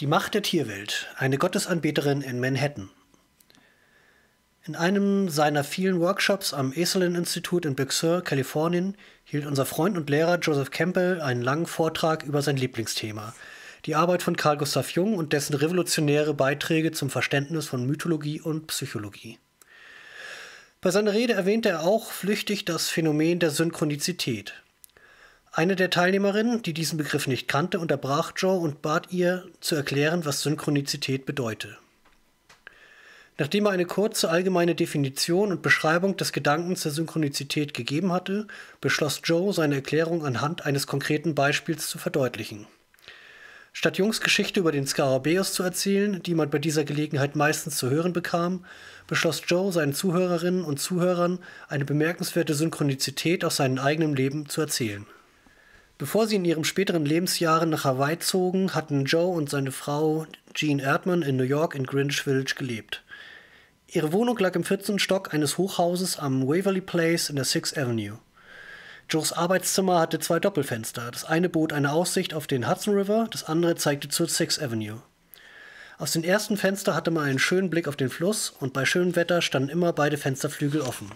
Die Macht der Tierwelt, eine Gottesanbeterin in Manhattan. In einem seiner vielen Workshops am Esalen Institut in Big Kalifornien, hielt unser Freund und Lehrer Joseph Campbell einen langen Vortrag über sein Lieblingsthema, die Arbeit von Carl Gustav Jung und dessen revolutionäre Beiträge zum Verständnis von Mythologie und Psychologie. Bei seiner Rede erwähnte er auch flüchtig das Phänomen der Synchronizität, eine der Teilnehmerinnen, die diesen Begriff nicht kannte, unterbrach Joe und bat ihr zu erklären, was Synchronizität bedeute. Nachdem er eine kurze allgemeine Definition und Beschreibung des Gedankens der Synchronizität gegeben hatte, beschloss Joe, seine Erklärung anhand eines konkreten Beispiels zu verdeutlichen. Statt Jungs Geschichte über den Skarabäus zu erzählen, die man bei dieser Gelegenheit meistens zu hören bekam, beschloss Joe seinen Zuhörerinnen und Zuhörern eine bemerkenswerte Synchronizität aus seinem eigenen Leben zu erzählen. Bevor sie in ihren späteren Lebensjahren nach Hawaii zogen, hatten Joe und seine Frau Jean Erdmann in New York in Greenwich Village gelebt. Ihre Wohnung lag im 14. Stock eines Hochhauses am Waverly Place in der Sixth Avenue. Joes Arbeitszimmer hatte zwei Doppelfenster. Das eine bot eine Aussicht auf den Hudson River, das andere zeigte zur Sixth Avenue. Aus dem ersten Fenster hatte man einen schönen Blick auf den Fluss und bei schönem Wetter standen immer beide Fensterflügel offen.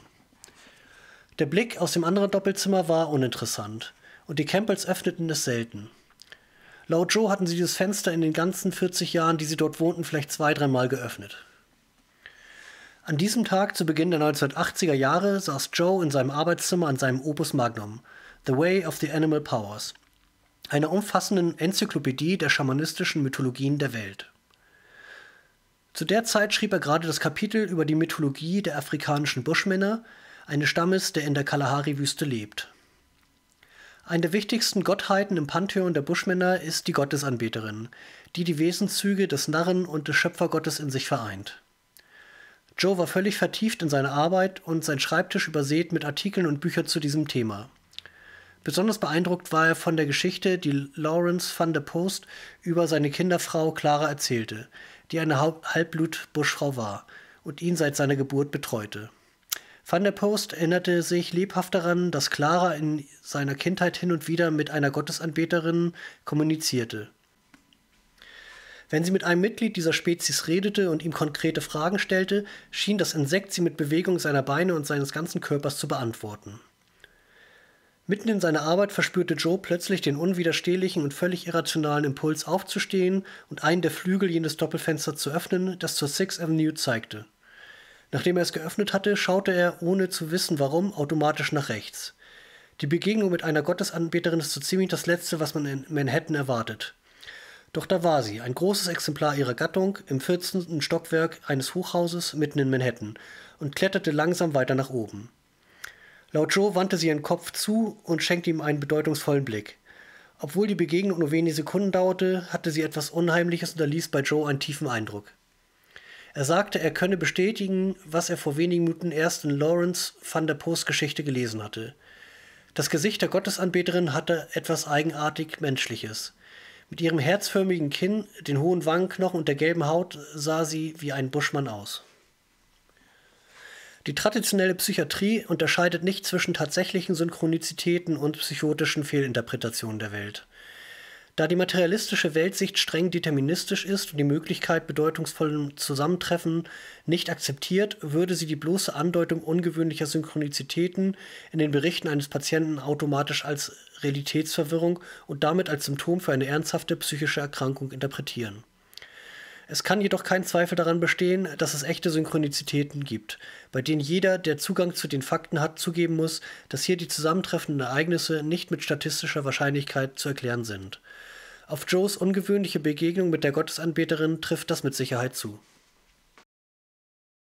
Der Blick aus dem anderen Doppelzimmer war uninteressant und die Campbells öffneten es selten. Laut Joe hatten sie dieses Fenster in den ganzen 40 Jahren, die sie dort wohnten, vielleicht zwei, dreimal geöffnet. An diesem Tag zu Beginn der 1980er Jahre saß Joe in seinem Arbeitszimmer an seinem Opus Magnum, The Way of the Animal Powers, einer umfassenden Enzyklopädie der schamanistischen Mythologien der Welt. Zu der Zeit schrieb er gerade das Kapitel über die Mythologie der afrikanischen Buschmänner, eines Stammes, der in der Kalahari-Wüste lebt. Eine der wichtigsten Gottheiten im Pantheon der Buschmänner ist die Gottesanbeterin, die die Wesenszüge des Narren und des Schöpfergottes in sich vereint. Joe war völlig vertieft in seine Arbeit und sein Schreibtisch übersät mit Artikeln und Büchern zu diesem Thema. Besonders beeindruckt war er von der Geschichte, die Lawrence van der Post über seine Kinderfrau Clara erzählte, die eine Halbblut-Buschfrau war und ihn seit seiner Geburt betreute. Van der Post erinnerte sich lebhaft daran, dass Clara in seiner Kindheit hin und wieder mit einer Gottesanbeterin kommunizierte. Wenn sie mit einem Mitglied dieser Spezies redete und ihm konkrete Fragen stellte, schien das Insekt sie mit Bewegung seiner Beine und seines ganzen Körpers zu beantworten. Mitten in seiner Arbeit verspürte Joe plötzlich den unwiderstehlichen und völlig irrationalen Impuls aufzustehen und einen der Flügel jenes Doppelfensters zu öffnen, das zur Sixth Avenue zeigte. Nachdem er es geöffnet hatte, schaute er, ohne zu wissen warum, automatisch nach rechts. Die Begegnung mit einer Gottesanbeterin ist so ziemlich das Letzte, was man in Manhattan erwartet. Doch da war sie, ein großes Exemplar ihrer Gattung, im 14. Stockwerk eines Hochhauses mitten in Manhattan und kletterte langsam weiter nach oben. Laut Joe wandte sie ihren Kopf zu und schenkte ihm einen bedeutungsvollen Blick. Obwohl die Begegnung nur wenige Sekunden dauerte, hatte sie etwas Unheimliches und erließ bei Joe einen tiefen Eindruck. Er sagte, er könne bestätigen, was er vor wenigen Minuten erst in Lawrence van der Poos Geschichte gelesen hatte. Das Gesicht der Gottesanbeterin hatte etwas eigenartig Menschliches. Mit ihrem herzförmigen Kinn, den hohen Wangenknochen und der gelben Haut sah sie wie ein Buschmann aus. Die traditionelle Psychiatrie unterscheidet nicht zwischen tatsächlichen Synchronizitäten und psychotischen Fehlinterpretationen der Welt. Da die materialistische Weltsicht streng deterministisch ist und die Möglichkeit bedeutungsvollen Zusammentreffen nicht akzeptiert, würde sie die bloße Andeutung ungewöhnlicher Synchronizitäten in den Berichten eines Patienten automatisch als Realitätsverwirrung und damit als Symptom für eine ernsthafte psychische Erkrankung interpretieren es kann jedoch kein Zweifel daran bestehen, dass es echte Synchronizitäten gibt, bei denen jeder, der Zugang zu den Fakten hat, zugeben muss, dass hier die zusammentreffenden Ereignisse nicht mit statistischer Wahrscheinlichkeit zu erklären sind. Auf Joes ungewöhnliche Begegnung mit der Gottesanbeterin trifft das mit Sicherheit zu.